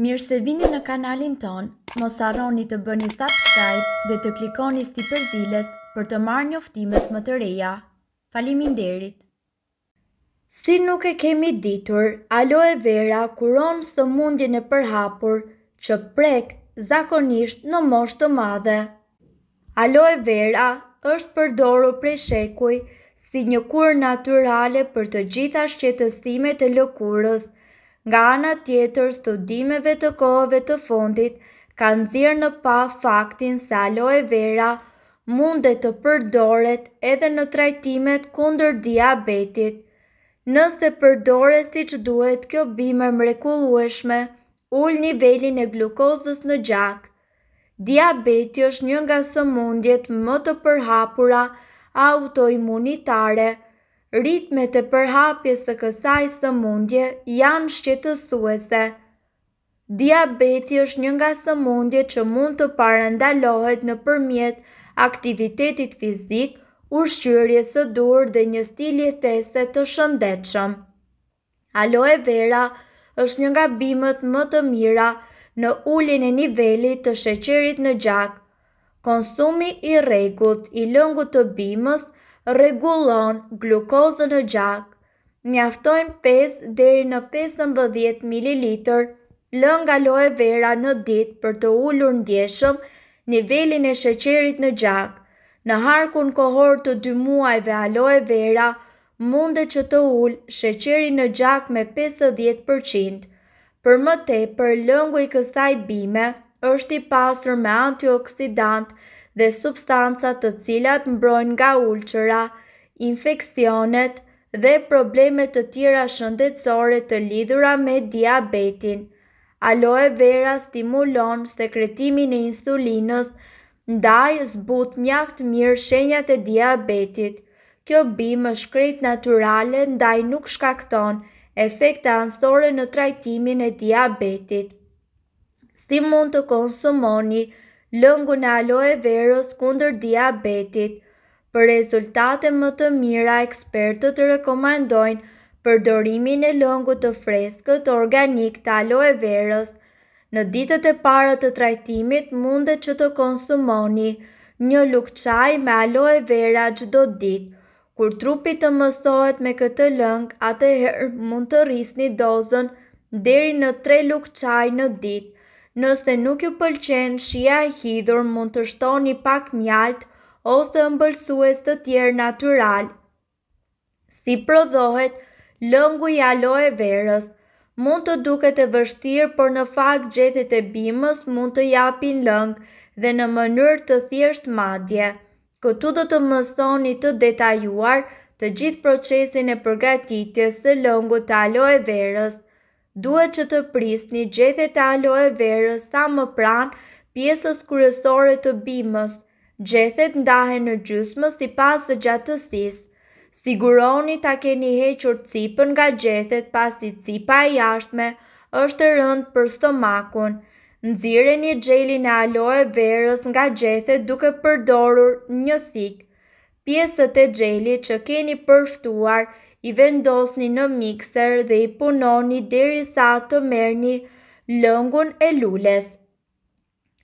Mirë se vini në kanalin ton, mos arroni të bëni subscribe dhe të klikoni sti përzilës për të marrë një më të reja. Falimin derit! Si nuk e kemi ditur, aloe vera kuron së të përhapur që prek zakonisht në moshtë të madhe. Aloe vera është përdoru prej shekuj si një kur naturale për të gjitha shqetësime të lëkurës nga ana tjetër studimeve të kohëve të fundit kanë nxjerrë në pa faktin se aloe vera mundet të përdoret edhe në trajtimet kundër diabetit. Nëse përdoret si që duhet kjo bimë mrekulueshme, ullë nivelin e glukozës në gjak. Diabeti është një nga së mundjet më të përhapura autoimunitare, ritmet e përhapjes të kësaj së mundje janë shqetësuese. Diabeti është një nga së mundje që mund të parendalohet në përmjet aktivitetit fizik, ushqyërje së dur dhe një stilje tese të shëndetshëm. Aloe vera është një nga bimët më të mira në ullin e nivelit të sheqerit në gjak. Konsumi i regut i lëngu të bimës është regulon glukozën në gjak, mjaftojnë 5 deri në 15 ml, lën nga vera në dit për të ullur ndjeshëm nivelin e sheqerit në gjak. Në harkun kohor të dy muajve aloe vera, mundet që të ullë sheqeri në gjak me 50%. Për më për lëngu i kësaj bime, është i pasur me antioksidant dhe substancat të cilat mbrojnë nga ulqëra, infekcionet dhe problemet të tjera shëndetsore të lidhura me diabetin. Aloe vera stimulon sekretimin e insulinës, ndaj zbut mjaft mirë shenjat e diabetit. Kjo bimë është krejt naturale ndaj nuk shkakton efekte anësore në trajtimin e diabetit. mund të konsumoni lëngu në aloe verës kunder diabetit. Për rezultate më të mira, ekspertët të rekomendojnë përdorimin e lëngu të freskët organik të aloe verës. Në ditët e para të trajtimit mundet që të konsumoni një lukë qaj me aloe vera gjdo ditë. Kur trupit të mësohet me këtë lëng, atëherë mund të rrisni dozën deri në 3 lukë qaj në ditë. Nëse nuk ju pëlqen shia e hidhur, mund të shtoni pak mjalt ose ëmbëlsues të tjerë natyral. Si prodhohet lëngu i aloe verës, mund të duket e vështirë, por në fakt gjethet e bimës mund të japin lëng dhe në mënyrë të thjesht madje. Këtu do të mësoni të detajuar të gjithë procesin e përgatitjes të lëngut të aloe verës duhet që të prist një gjethet të aloe verës sa më pran pjesës kërësore të bimës. Gjethet ndahe në gjysmës të pasë të gjatësis. Siguroni ta keni hequr cipën nga gjethet pasë i cipa e jashtme është rëndë për stomakun. Nëzire një gjeli në aloe verës nga gjethet duke përdorur një thikë. Pjesët e gjeli që keni përftuar i vendosni në mikser dhe i punoni derisa të merrni lëngun e lules.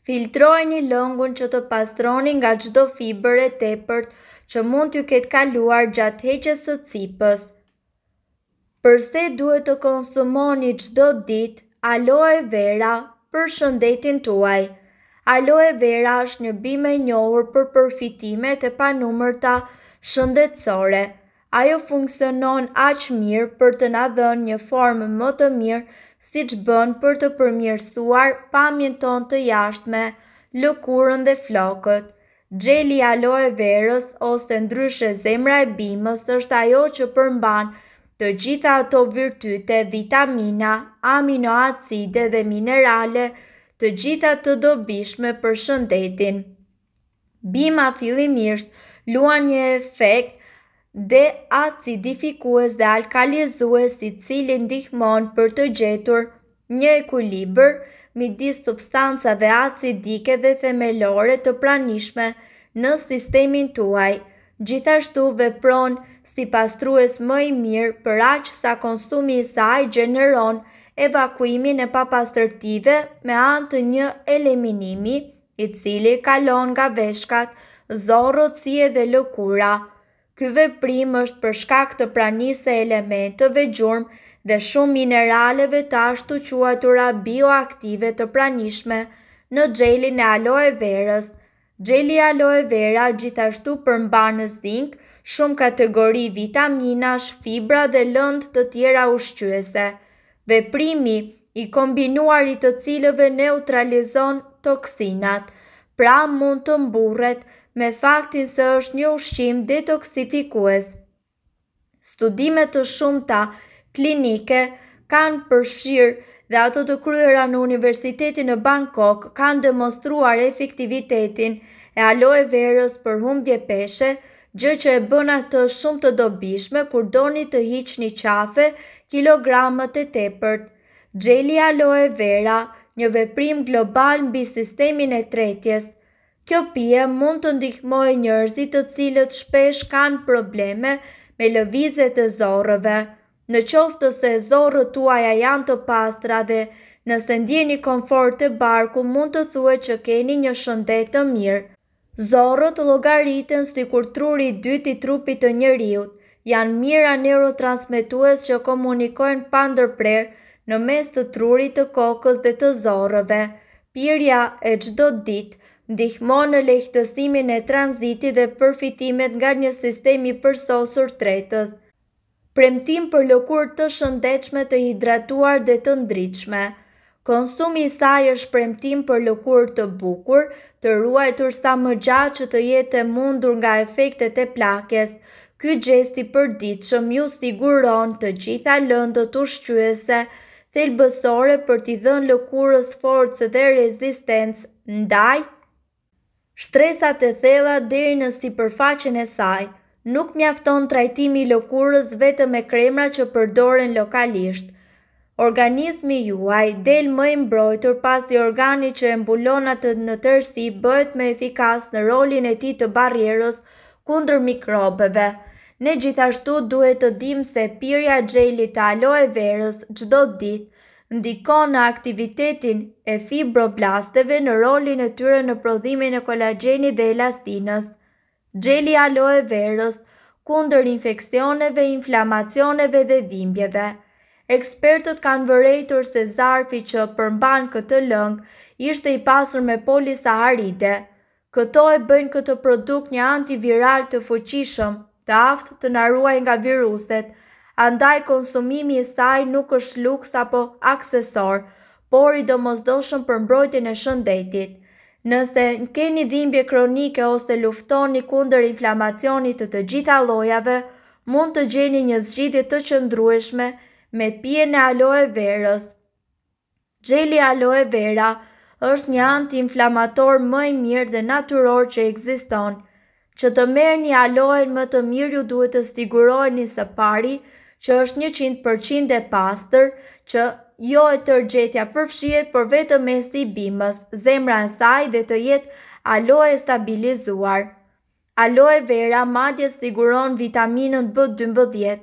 Filtrojni lëngun që të pastroni nga çdo fibër e tepërt që mund t'ju ketë kaluar gjatë heqjes së cipës. Përse duhet të konsumoni çdo ditë aloe vera për shëndetin tuaj? Aloe vera është një bimë e njohur për përfitimet e panumërta shëndetësore ajo funksionon aq mirë për të na dhënë një formë më të mirë si që bënë për të përmjërsuar pamjën tonë të jashtme, lëkurën dhe flokët. Gjeli aloe verës ose ndryshe zemra e bimës është ajo që përmban të gjitha ato vyrtyte, vitamina, aminoacide dhe minerale, të gjitha të dobishme për shëndetin. Bima fillimisht luan një efekt dhe acidifikues dhe alkalizues i cili ndihmon për të gjetur një ekuliber midis substancave acidike dhe themelore të pranishme në sistemin tuaj, gjithashtu vepron si pastrues më i mirë për aq sa konsumi i saj gjeneron evakuimin e papastërtive me anë të një eliminimi i cili kalon nga veshkat, zorrot si edhe lëkura. Ky veprim është për shkak të pranisë elementëve elementeve dhe shumë mineraleve të ashtu quatura bioaktive të pranishme në xhelin e aloe verës. Xheli i aloe vera gjithashtu përmban në zinc shumë kategori vitaminash, fibra dhe lëndë të tjera ushqyese. Veprimi i kombinuar i të cilëve neutralizon toksinat, pra mund të mburret me faktin se është një ushqim detoksifikues. Studime të shumta klinike kanë përshirë dhe ato të kryera në Universitetin në Bangkok kanë demonstruar efektivitetin e aloe verës për humbje peshe, gjë që e bëna të shumë të dobishme kur doni të hiq një qafe kilogramët e tepërt. Gjeli aloe vera, një veprim global mbi sistemin e tretjes, Kjo pje mund të ndihmoj njërzit të cilët shpesh kanë probleme me lëvizet e zorëve. Në qoftë të zorë të janë të pastra dhe në sendjeni konfort të barku mund të thue që keni një shëndet të mirë. Zorët logaritën së kur truri i dyti trupit të njëriut, janë mira neurotransmetues që komunikojnë pandër në mes të trurit të kokës dhe të zorëve. Pirja e gjdo ditë ndihmo në lehtësimin e transitit dhe përfitimet nga një sistemi përstosur tretës. Premtim për lëkur të shëndechme të hidratuar dhe të ndryqme. Konsumi saj është premtim për lëkur të bukur, të ruajtur sa më gjatë që të jetë mundur nga efektet e plakes. Ky gjesti për ditë që mju siguron të gjitha lëndët të shqyese, thelbësore për t'i dhën lëkurës forcë dhe rezistencë, ndaj Shtresat e thella deri në si përfaqen e saj, nuk mjafton trajtimi lëkurës vetëm me kremra që përdoren lokalisht. Organizmi juaj del më i mbrojtur pas i organi që e mbulon atë në tërsi bëhet më efikas në rolin e tij të barrierës kundër mikrobeve. Ne gjithashtu duhet të dim se pirja gjelit të aloe verës gjdo ditë ndikon në aktivitetin e fibroblasteve në rolin e tyre në prodhimin e kolagenit dhe elastinës. Gjeli aloe verës kundër infekcioneve, inflamacioneve dhe dhimbjeve. Ekspertët kanë vërejtur se zarfi që përmban këtë lëngë ishte i pasur me polisaharide. Këto e bëjnë këtë produkt një antiviral të fuqishëm, të aftë të naruaj nga viruset, andaj konsumimi i saj nuk është luks apo aksesor, por i domosdoshëm për mbrojtjen e shëndetit. Nëse keni dhimbje kronike ose luftoni kundër inflamacionit të të gjitha lojave, mund të gjeni një zgjidhje të qëndrueshme me pijen e aloe verës. Gjeli aloe vera është një antiinflamator më i mirë dhe natyror që ekziston. Që të merrni aloe më të mirë ju duhet të sigurojeni së pari që është 100% e pastër, që jo e tërgjetja përfshiet për vetë mes bimës, zemra në saj dhe të jetë aloe stabilizuar. Aloe vera madje siguron vitaminën B12,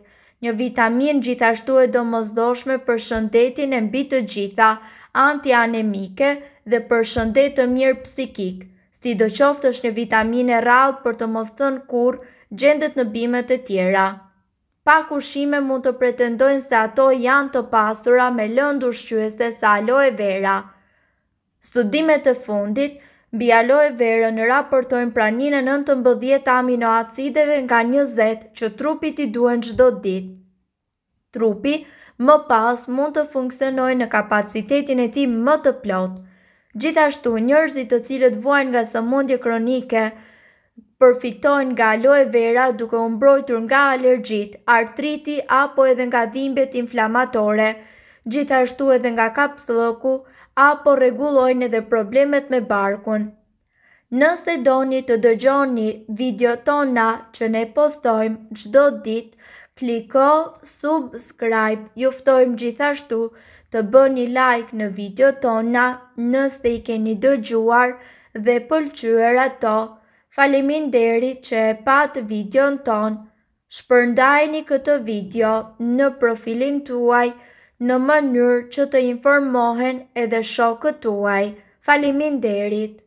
një vitamin gjithashtu e domosdoshme për shëndetin e mbi të gjitha, anemike dhe për shëndet të mirë psikik. Si do qoftë është një vitamin e për të mos thënë kur gjendet në bimet e tjera pak ushime mund të pretendojnë se ato janë të pastura me lëndur shqyeste sa aloe vera. Studimet të fundit, bi aloe vera në raportojnë praninë në të mbëdhjet aminoacideve nga 20 që trupit i duen gjdo dit. Trupi më pas mund të funksionoj në kapacitetin e ti më të plotë. Gjithashtu njërzit të cilët vojnë nga së mundje kronike, përfitojnë nga aloe vera duke u mbrojtur nga alergjit, artriti apo edhe nga dhimbjet inflamatore, gjithashtu edhe nga kapsloku apo rregullojnë edhe problemet me barkun. Nëse doni të dëgjoni video tona që ne postojmë çdo ditë, kliko subscribe. Juftojmë gjithashtu të bëni like në video tona nëse i keni dëgjuar dhe pëlqyer ato. Falimin deri që e patë video në tonë, shpërndajni këtë video në profilin tuaj në mënyrë që të informohen edhe shokët tuaj. Falimin derit!